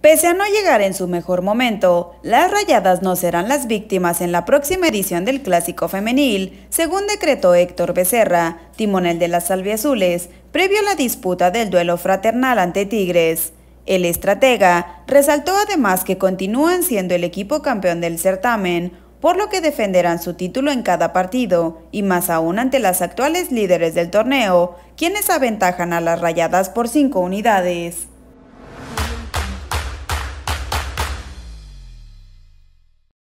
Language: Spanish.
Pese a no llegar en su mejor momento, las rayadas no serán las víctimas en la próxima edición del Clásico Femenil, según decretó Héctor Becerra, timonel de las Salviazules, previo a la disputa del duelo fraternal ante Tigres. El estratega resaltó además que continúan siendo el equipo campeón del certamen, por lo que defenderán su título en cada partido, y más aún ante las actuales líderes del torneo, quienes aventajan a las rayadas por cinco unidades.